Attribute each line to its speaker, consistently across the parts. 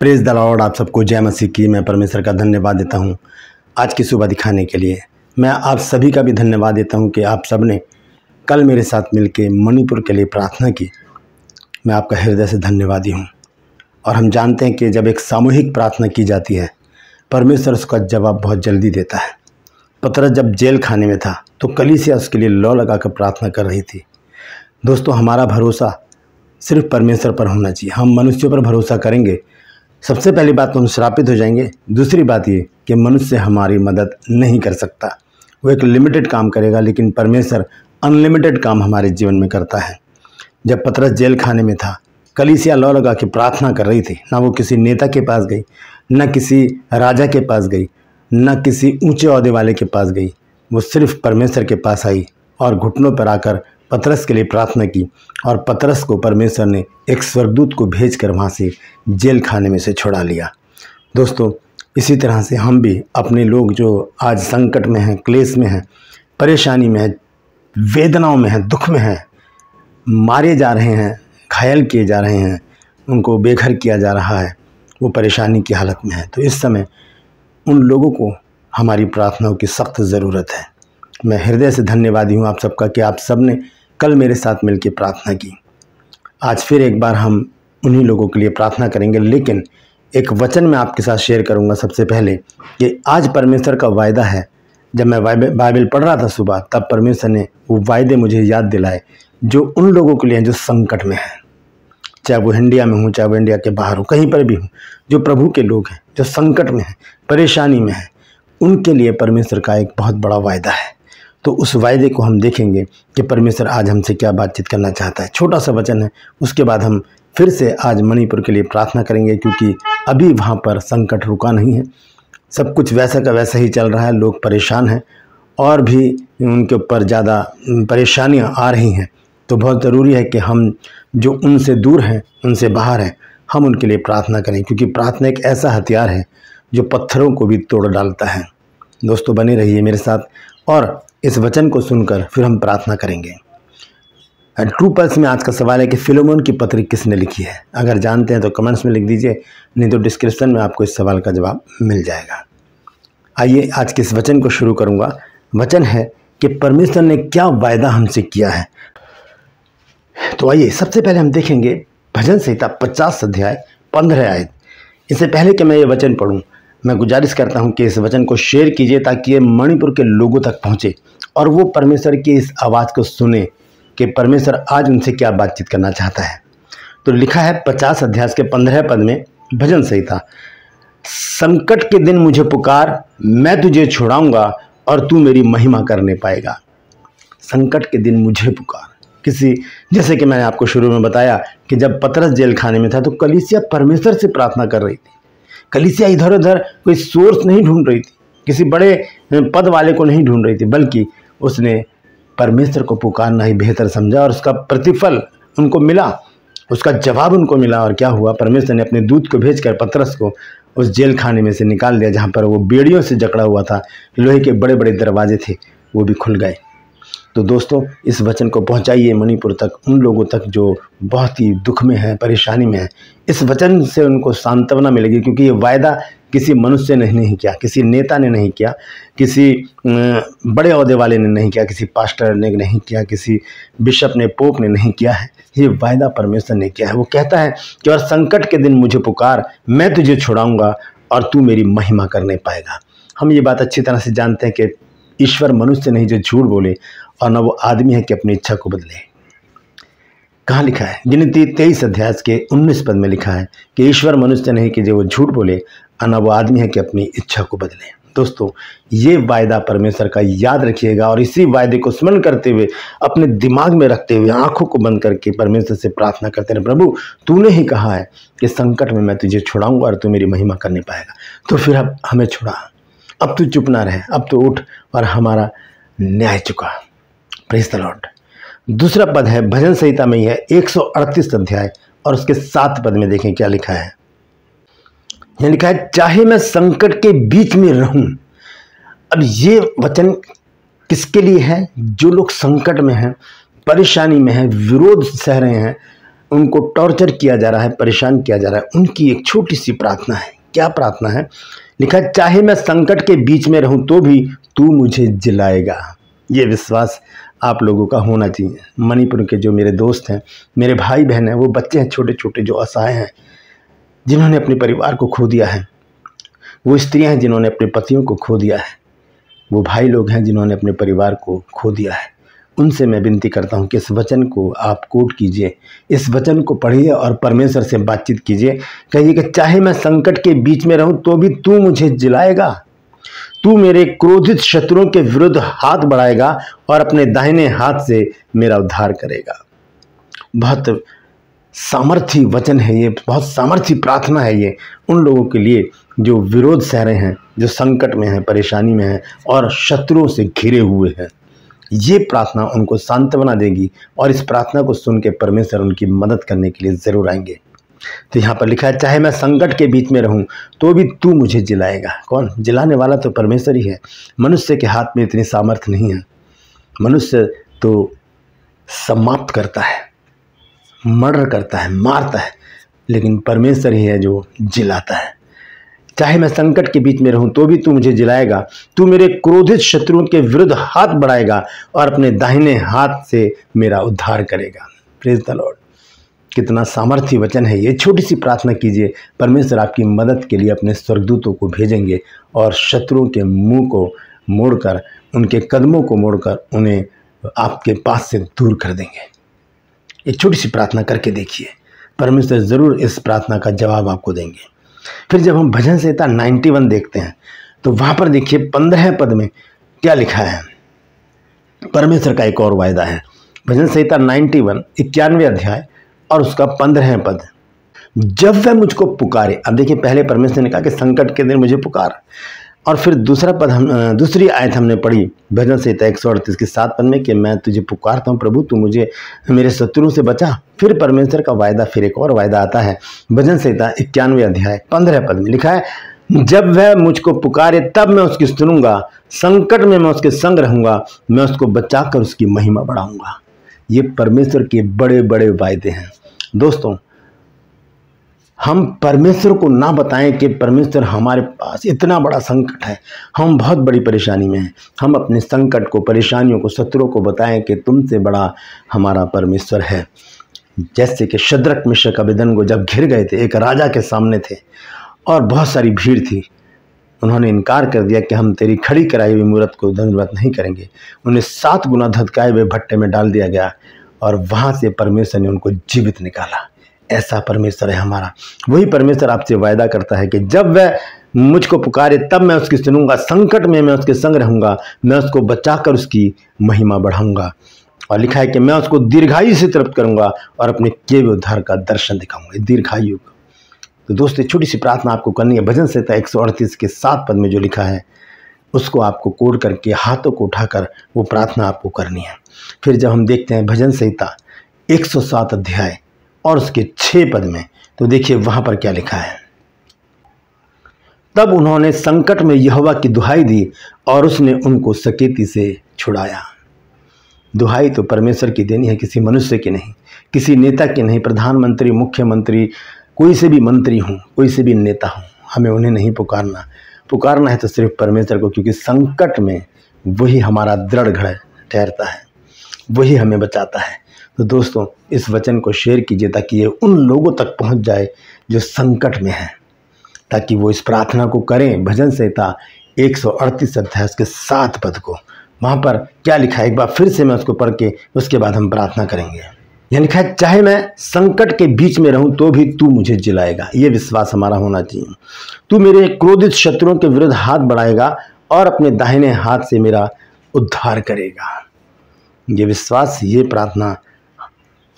Speaker 1: press दलाउड आप सबको जय मसीह की मैं परमेश्वर का धन्यवाद देता हूँ आज की सुबह दिखाने के लिए मैं आप सभी का भी धन्यवाद देता हूँ कि आप सब ने कल मेरे साथ मिलकर मणिपुर के लिए प्रार्थना की मैं आपका हृदय से धन्यवादी हूँ और हम जानते हैं कि जब एक सामूहिक प्रार्थना की जाती है परमेश्वर उसका जवाब बहुत जल्दी देता है पत्र जब जेल खाने में था तो कलीसिया उसके लिए लॉ लगा कर प्रार्थना कर रही थी दोस्तों हमारा भरोसा सिर्फ परमेश्वर पर होना चाहिए हम मनुष्यों पर भरोसा करेंगे सबसे पहली बात तो हम श्रापित हो जाएंगे दूसरी बात ये कि मनुष्य हमारी मदद नहीं कर सकता वो एक लिमिटेड काम करेगा लेकिन परमेश्वर अनलिमिटेड काम हमारे जीवन में करता है जब पतरस जेल खाने में था कलीसिया लौ लगा के प्रार्थना कर रही थी ना वो किसी नेता के पास गई ना किसी राजा के पास गई ना किसी ऊंचे अहदे वाले के पास गई वो सिर्फ परमेश्वर के पास आई और घुटनों पर आकर पतरस के लिए प्रार्थना की और पतरस को परमेश्वर ने एक स्वर्गदूत को भेजकर वहाँ से जेल खाने में से छुड़ा लिया दोस्तों इसी तरह से हम भी अपने लोग जो आज संकट में हैं क्लेश में हैं परेशानी में हैं वेदनाओं में हैं दुख में हैं मारे जा रहे हैं घायल किए जा रहे हैं उनको बेघर किया जा रहा है वो परेशानी की हालत में है तो इस समय उन लोगों को हमारी प्रार्थनाओं की सख्त ज़रूरत है मैं हृदय से धन्यवादी हूँ आप सबका कि आप सब ने कल मेरे साथ मिलकर प्रार्थना की आज फिर एक बार हम उन्हीं लोगों के लिए प्रार्थना करेंगे लेकिन एक वचन मैं आपके साथ शेयर करूंगा सबसे पहले कि आज परमेश्वर का वायदा है जब मैं बाइबल पढ़ रहा था सुबह तब परमेश्वर ने वो वायदे मुझे याद दिलाए जो उन लोगों के लिए हैं जो संकट में हैं चाहे वो इंडिया में हूँ चाहे वो इंडिया के बाहर हूँ कहीं पर भी हूँ जो प्रभु के लोग हैं जो संकट में हैं परेशानी में हैं उनके लिए परमेश्वर का एक बहुत बड़ा वायदा है तो उस वायदे को हम देखेंगे कि परमेश्वर आज हमसे क्या बातचीत करना चाहता है छोटा सा वचन है उसके बाद हम फिर से आज मणिपुर के लिए प्रार्थना करेंगे क्योंकि अभी वहाँ पर संकट रुका नहीं है सब कुछ वैसा का वैसा ही चल रहा है लोग परेशान हैं और भी उनके ऊपर ज़्यादा परेशानियाँ आ रही हैं तो बहुत ज़रूरी है कि हम जो उनसे दूर हैं उनसे बाहर हैं हम उनके लिए प्रार्थना करें क्योंकि प्रार्थना एक ऐसा हथियार है जो पत्थरों को भी तोड़ डालता है दोस्तों बने रहिए मेरे साथ और इस वचन को सुनकर फिर हम प्रार्थना करेंगे ट्रू पल्स में आज का सवाल है कि फिलोमोन की पत्री किसने लिखी है अगर जानते हैं तो कमेंट्स में लिख दीजिए नहीं तो डिस्क्रिप्शन में आपको इस सवाल का जवाब मिल जाएगा आइए आज के इस वचन को शुरू करूँगा वचन है कि परमेश्वर ने क्या वायदा हमसे किया है तो आइए सबसे पहले हम देखेंगे भजन संहिता पचास अध्याय पंद्रह आयत इससे पहले कि मैं ये वचन पढ़ूँ मैं गुजारिश करता हूं कि इस वचन को शेयर कीजिए ताकि ये मणिपुर के लोगों तक पहुंचे और वो परमेश्वर की इस आवाज़ को सुने कि परमेश्वर आज उनसे क्या बातचीत करना चाहता है तो लिखा है पचास अध्यास के पंद्रह पद में भजन संहिता संकट के दिन मुझे पुकार मैं तुझे छुड़ाऊंगा और तू मेरी महिमा करने पाएगा संकट के दिन मुझे पुकार किसी जैसे कि मैंने आपको शुरू में बताया कि जब पतरस जेल खाने में था तो कलिसिया परमेश्वर से प्रार्थना कर रही थी कलिसिया इधर उधर कोई सोर्स नहीं ढूंढ रही थी किसी बड़े पद वाले को नहीं ढूंढ रही थी बल्कि उसने परमेश्वर को पुकारना ही बेहतर समझा और उसका प्रतिफल उनको मिला उसका जवाब उनको मिला और क्या हुआ परमेश्वर ने अपने दूत को भेजकर पतरस को उस जेल खाने में से निकाल दिया जहाँ पर वो बेड़ियों से जकड़ा हुआ था लोहे के बड़े बड़े दरवाजे थे वो भी खुल गए तो दोस्तों इस वचन को पहुंचाइए मणिपुर तक उन लोगों तक जो बहुत ही दुख में हैं परेशानी में हैं इस वचन से उनको सांत्वना मिलेगी क्योंकि ये वायदा किसी मनुष्य ने नहीं किया किसी नेता ने नहीं किया किसी बड़े अहदे वाले ने नहीं किया किसी पास्टर ने नहीं किया किसी बिशप ने पोप ने नहीं किया है ये वायदा परमेश्वर ने किया है वो कहता है कि और संकट के दिन मुझे पुकार मैं तुझे छुड़ाऊँगा और तू मेरी महिमा करने पाएगा हम ये बात अच्छी तरह से जानते हैं कि ईश्वर मनुष्य नहीं जो झूठ बोले और न वो आदमी है कि अपनी इच्छा को बदले कहाँ लिखा है गिनती तेईस अध्यास के उन्नीस पद में लिखा है कि ईश्वर मनुष्य नहीं कि जो वो झूठ बोले और न वो आदमी है कि अपनी इच्छा को बदले दोस्तों ये वायदा परमेश्वर का याद रखिएगा और इसी वायदे को स्मरण करते हुए अपने दिमाग में रखते हुए आंखों को बंद करके परमेश्वर से प्रार्थना करते रहे प्रभु तूने ही कहा है कि संकट में मैं तुझे छुड़ाऊंगा और तू मेरी महिमा करने पाएगा तो फिर अब हमें छुड़ा अब तू चुप ना रहे अब तो उठ और हमारा न्याय चुका प्रेस लॉर्ड दूसरा पद है भजन संहिता में यह 138 अध्याय और उसके सात पद में देखें क्या लिखा है यह लिखा है चाहे मैं संकट के बीच में रहूं अब ये वचन किसके लिए है जो लोग संकट में हैं परेशानी में हैं विरोध सह रहे हैं उनको टॉर्चर किया जा रहा है परेशान किया जा रहा है उनकी एक छोटी सी प्रार्थना है क्या प्रार्थना है लिखा चाहे मैं संकट के बीच में रहूं तो भी तू मुझे जिलाएगा ये विश्वास आप लोगों का होना चाहिए मणिपुर के जो मेरे दोस्त हैं मेरे भाई बहन हैं वो बच्चे हैं छोटे छोटे जो असहाय हैं जिन्होंने अपने परिवार को खो दिया है वो स्त्रियां हैं जिन्होंने अपने पतियों को खो दिया है वो भाई लोग हैं जिन्होंने अपने परिवार को खो दिया है उनसे मैं विनती करता हूँ कि इस वचन को आप कोट कीजिए इस वचन को पढ़िए और परमेश्वर से बातचीत कीजिए कहिए कि चाहे मैं संकट के बीच में रहूँ तो भी तू मुझे जिलाएगा तू मेरे क्रोधित शत्रुओं के विरुद्ध हाथ बढ़ाएगा और अपने दाहिने हाथ से मेरा उद्धार करेगा बहुत सामर्थ्य वचन है ये बहुत सामर्थ्य प्रार्थना है ये उन लोगों के लिए जो विरोध सह रहे हैं जो संकट में हैं परेशानी में हैं और शत्रुओं से घिरे हुए हैं ये प्रार्थना उनको सांत्वना देगी और इस प्रार्थना को सुन के परमेश्वर उनकी मदद करने के लिए ज़रूर आएंगे तो यहाँ पर लिखा है चाहे मैं संकट के बीच में रहूं तो भी तू मुझे जिलाएगा कौन जिलाने वाला तो परमेश्वर ही है मनुष्य के हाथ में इतनी सामर्थ्य नहीं है मनुष्य तो समाप्त करता है मर्डर करता है मारता है लेकिन परमेश्वर ही है जो जिलाता है चाहे मैं संकट के बीच में रहूं तो भी तू मुझे जिलाएगा तू मेरे क्रोधित शत्रुओं के विरुद्ध हाथ बढ़ाएगा और अपने दाहिने हाथ से मेरा उद्धार करेगा प्रेज द लॉर्ड कितना सामर्थ्य वचन है ये छोटी सी प्रार्थना कीजिए परमेश्वर आपकी मदद के लिए अपने स्वर्गदूतों को भेजेंगे और शत्रुओं के मुंह को मोड़कर उनके कदमों को मोड़कर उन्हें आपके पास से दूर कर देंगे एक छोटी सी प्रार्थना करके देखिए परमेश्वर ज़रूर इस प्रार्थना का जवाब आपको देंगे फिर जब हम भजन संहिता नाइन्टी देखते हैं तो वहाँ पर देखिए पंद्रह पद में क्या लिखा है परमेश्वर का एक और वायदा है भजन संहिता नाइन्टी वन इक्यानवे अध्याय और उसका पंद्रह पद जब वह मुझको पुकारे अब देखिए पहले परमेश्वर ने कहा कि संकट के दिन मुझे पुकार और फिर दूसरा पद हम दूसरी आयत हमने पढ़ी भजन संहिता एक सौ अड़तीस के सात पद में कि मैं तुझे पुकारता हूँ प्रभु तू मुझे मेरे शत्रुओं से बचा फिर परमेश्वर का वायदा फिर एक और वायदा आता है भजन संहिता इक्यानवे अध्याय पंद्रह पद में लिखा है जब वह मुझको पुकारे तब मैं उसकी सुनूंगा संकट में मैं उसके संग रहूंगा मैं उसको बचाकर उसकी महिमा बढ़ाऊंगा ये परमेश्वर के बड़े बड़े वायदे हैं दोस्तों हम परमेश्वर को ना बताएं कि परमेश्वर हमारे पास इतना बड़ा संकट है हम बहुत बड़ी परेशानी में हैं हम अपने संकट को परेशानियों को शत्रुओं को बताएं कि तुमसे बड़ा हमारा परमेश्वर है जैसे कि शद्रक मिश्र का बेदन को जब घिर गए थे एक राजा के सामने थे और बहुत सारी भीड़ थी उन्होंने इनकार कर दिया कि हम तेरी खड़ी कराई हुई मूर्त को धन्यवाद नहीं करेंगे उन्हें सात गुना धतकाए हुए भट्टे में डाल दिया गया और वहाँ से परमेश्वर ने उनको जीवित निकाला ऐसा परमेश्वर है हमारा वही परमेश्वर आपसे वायदा करता है कि जब वह मुझको पुकारे तब मैं उसकी सुनूंगा संकट में मैं उसके संग रहूंगा मैं उसको बचाकर उसकी महिमा बढ़ाऊंगा और लिखा है कि मैं उसको दीर्घायु से तृप्त करूंगा और अपने केव उद्धार का दर्शन दिखाऊंगा दीर्घायु का तो दोस्तों छोटी सी प्रार्थना आपको करनी है भजन संहिता एक सौ अड़तीस के सात पद में जो लिखा है उसको आपको कोड करके हाथों को उठाकर वो प्रार्थना आपको करनी है फिर जब हम देखते हैं भजन संहिता 107 अध्याय और उसके छः पद में तो देखिए वहाँ पर क्या लिखा है तब उन्होंने संकट में यहवा की दुहाई दी और उसने उनको सकेती से छुड़ाया दुहाई तो परमेश्वर की देनी है किसी मनुष्य की नहीं किसी नेता की नहीं प्रधानमंत्री मुख्यमंत्री कोई से भी मंत्री हों कोई से भी नेता हों हमें उन्हें नहीं पुकारना पुकारना है तो सिर्फ परमेश्वर को क्योंकि संकट में वही हमारा दृढ़ घड़ ठहरता है वही हमें बचाता है तो दोस्तों इस वचन को शेयर कीजिए ताकि ये उन लोगों तक पहुंच जाए जो संकट में हैं ताकि वो इस प्रार्थना को करें भजन संहिता एक सौ अड़तीस अध्याय के सात पद को वहाँ पर क्या लिखा है एक बार फिर से मैं उसको पढ़ के उसके बाद हम प्रार्थना करेंगे यानी खैर चाहे मैं संकट के बीच में रहूं तो भी तू मुझे जिलाएगा ये विश्वास हमारा होना चाहिए तू मेरे क्रोधित शत्रुओं के विरुद्ध हाथ बढ़ाएगा और अपने दाहिने हाथ से मेरा उद्धार करेगा ये विश्वास ये प्रार्थना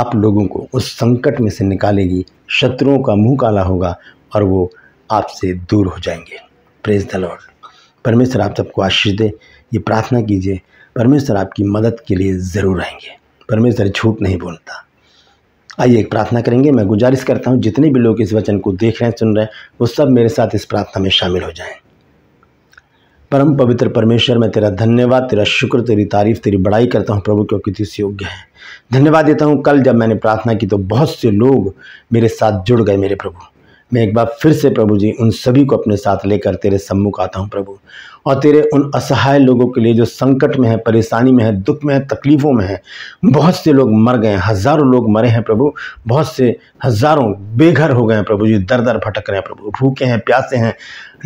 Speaker 1: आप लोगों को उस संकट में से निकालेगी शत्रुओं का मुंह काला होगा और वो आपसे दूर हो जाएंगे प्रेज द लॉर्ड परमेश्वर आप सबको आशीष दे ये प्रार्थना कीजिए परमेश्वर आपकी मदद के लिए ज़रूर आएंगे परमेश्वर झूठ नहीं बोलता आइए एक प्रार्थना करेंगे मैं गुजारिश करता हूँ जितने भी लोग इस वचन को देख रहे हैं सुन रहे हैं वो सब मेरे साथ इस प्रार्थना में शामिल हो जाएं परम पवित्र परमेश्वर मैं तेरा धन्यवाद तेरा शुक्र तेरी तारीफ तेरी बड़ाई करता हूँ प्रभु क्योंकि तुझसे योग्य है धन्यवाद देता हूँ कल जब मैंने प्रार्थना की तो बहुत से लोग मेरे साथ जुड़ गए मेरे प्रभु मैं एक बार फिर से प्रभु जी उन सभी को अपने साथ लेकर तेरे सम्मुख आता हूँ प्रभु और तेरे उन असहाय लोगों के लिए जो संकट में है परेशानी में है दुख में है तकलीफ़ों में है बहुत से लोग मर गए हैं हज़ारों लोग मरे हैं प्रभु बहुत से हज़ारों बेघर हो गए हैं प्रभु जी दर दर भटक रहे हैं प्रभु भूखे हैं प्यासे हैं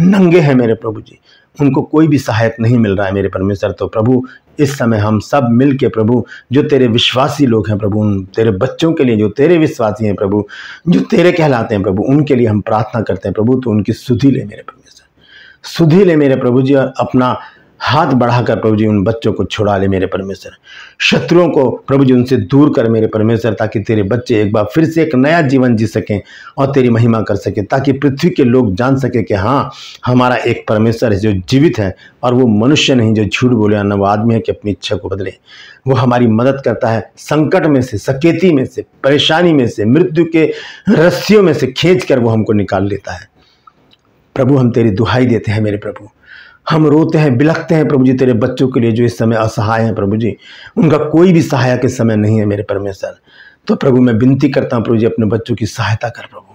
Speaker 1: नंगे हैं मेरे प्रभु जी उनको कोई भी सहायक नहीं मिल रहा है मेरे परमेश्वर तो प्रभु इस समय हम सब मिल के प्रभु जो तेरे विश्वासी लोग हैं प्रभु तेरे बच्चों के लिए जो तेरे विश्वासी हैं प्रभु जो तेरे कहलाते हैं प्रभु उनके लिए हम प्रार्थना करते हैं प्रभु तो उनकी सुधी ले मेरे परमेश्वर सुधी ले मेरे प्रभु जी अपना हाथ बढ़ाकर प्रभु जी उन बच्चों को छुड़ा ले मेरे परमेश्वर शत्रुओं को प्रभु जी उनसे दूर कर मेरे परमेश्वर ताकि तेरे बच्चे एक बार फिर से एक नया जीवन जी सकें और तेरी महिमा कर सकें ताकि पृथ्वी के लोग जान सकें कि हाँ हमारा एक परमेश्वर है जो जीवित है और वो मनुष्य नहीं जो झूठ बोले न वो आदमी है कि अपनी इच्छा को बदले वो हमारी मदद करता है संकट में से सकेती में से परेशानी में से मृत्यु के रस्सियों में से खींच कर वो हमको निकाल लेता है प्रभु हम तेरी दुहाई देते हैं मेरे प्रभु हम रोते हैं बिलखते हैं प्रभु जी तेरे बच्चों के लिए जो इस समय असहाय हैं प्रभु जी उनका कोई भी सहायक इस समय नहीं है मेरे परमेश्वर तो प्रभु मैं विनती करता हूँ प्रभु जी अपने बच्चों की सहायता कर प्रभु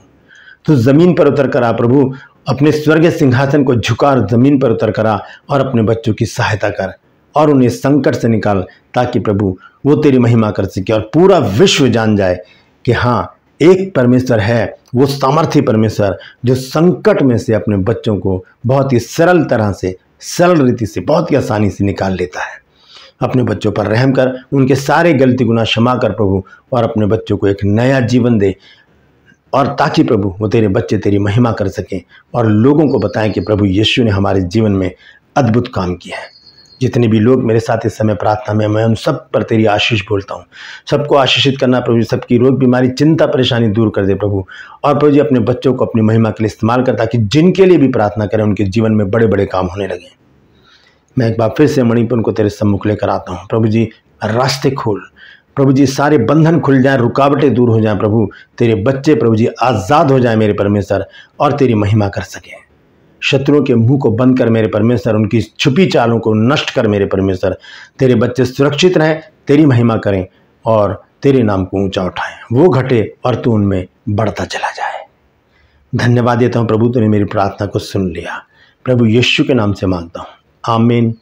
Speaker 1: तो ज़मीन पर उतर कर आ प्रभु अपने स्वर्ग सिंहासन को झुका ज़मीन पर उतर कर आ और अपने बच्चों की सहायता कर और उन्हें संकट से निकाल ताकि प्रभु वो तेरी महिमा कर सके और पूरा विश्व जान जाए कि हाँ एक परमेश्वर है वो सामर्थ्य परमेश्वर जो संकट में से अपने बच्चों को बहुत ही सरल तरह से सरल रीति से बहुत ही आसानी से निकाल लेता है अपने बच्चों पर रहम कर उनके सारे गलती गुना क्षमा कर प्रभु और अपने बच्चों को एक नया जीवन दे और ताकि प्रभु वो तेरे बच्चे तेरी महिमा कर सकें और लोगों को बताएं कि प्रभु यीशु ने हमारे जीवन में अद्भुत काम किया है जितने भी लोग मेरे साथ इस समय प्रार्थना में मैं उन सब पर तेरी आशीष बोलता हूँ सबको आशीषित करना प्रभु सबकी रोग बीमारी चिंता परेशानी दूर कर दे प्रभु और प्रभु जी अपने बच्चों को अपनी महिमा के लिए इस्तेमाल कर ताकि जिनके लिए भी प्रार्थना करें उनके जीवन में बड़े बड़े काम होने लगें मैं एक बार फिर से मणिपुर को तेरे सम्मुख लेकर आता हूँ प्रभु जी रास्ते खोल प्रभु जी सारे बंधन खुल जाए रुकावटें दूर हो जाएं प्रभु तेरे बच्चे प्रभु जी आज़ाद हो जाए मेरे परमेश्वर और तेरी महिमा कर सकें शत्रुओं के मुंह को बंद कर मेरे परमेश्वर उनकी छुपी चालों को नष्ट कर मेरे परमेश्वर तेरे बच्चे सुरक्षित रहें तेरी महिमा करें और तेरे नाम को ऊंचा उठाएं वो घटे और तू उनमें बढ़ता चला जाए धन्यवाद देता हूँ प्रभु तूने मेरी प्रार्थना को सुन लिया प्रभु यीशु के नाम से मानता हूँ आमीन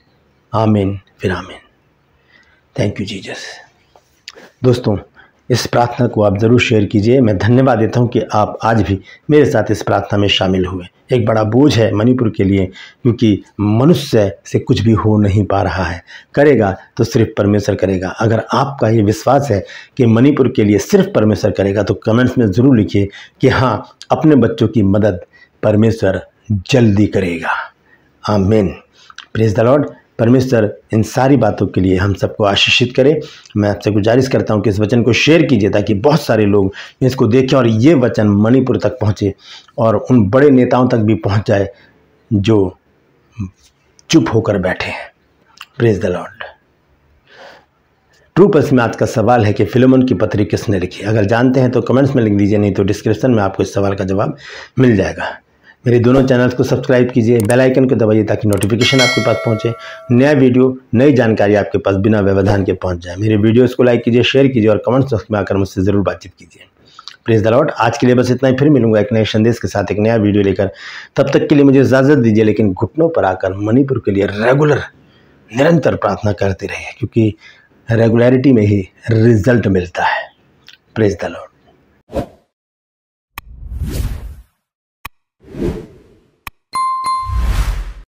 Speaker 1: आमीन फिर आमीन थैंक यू जीजस दोस्तों इस प्रार्थना को आप ज़रूर शेयर कीजिए मैं धन्यवाद देता हूँ कि आप आज भी मेरे साथ इस प्रार्थना में शामिल हुए एक बड़ा बोझ है मणिपुर के लिए क्योंकि मनुष्य से कुछ भी हो नहीं पा रहा है करेगा तो सिर्फ परमेश्वर करेगा अगर आपका ये विश्वास है कि मणिपुर के लिए सिर्फ परमेश्वर करेगा तो कमेंट्स में ज़रूर लिखिए कि हाँ अपने बच्चों की मदद परमेश्वर जल्दी करेगा आमेन प्रेज द लॉर्ड परमेश्वर इन सारी बातों के लिए हम सबको आशीषित करें मैं आपसे गुजारिश करता हूँ कि इस वचन को शेयर कीजिए ताकि बहुत सारे लोग इसको देखें और ये वचन मणिपुर तक पहुँचे और उन बड़े नेताओं तक भी पहुँच जाए जो चुप होकर बैठे हैं प्रेज द लॉर्ड ट्रू में आज का सवाल है कि फिलोमन की पत्री किसने लिखी अगर जानते हैं तो कमेंट्स में लिख दीजिए नहीं तो डिस्क्रिप्शन में आपको इस सवाल का जवाब मिल जाएगा मेरे दोनों चैनल्स को सब्सक्राइब कीजिए बेल आइकन को दबाइए ताकि नोटिफिकेशन आपके पास पहुंचे नया वीडियो नई जानकारी आपके पास बिना व्यवधान के पहुंच जाए मेरे वीडियोस को लाइक कीजिए शेयर कीजिए और कमेंट बॉक्स में आकर मुझसे ज़रूर बातचीत कीजिए प्लीज़ द आज के लिए बस इतना ही फिर मिलूंगा एक नए संदेश के साथ एक नया वीडियो लेकर तब तक के लिए मुझे इजाज़त दीजिए लेकिन घुटनों पर आकर मणिपुर के लिए रेगुलर निरंतर प्रार्थना करते रहिए क्योंकि रेगुलरिटी में ही रिजल्ट मिलता है प्लीज़ द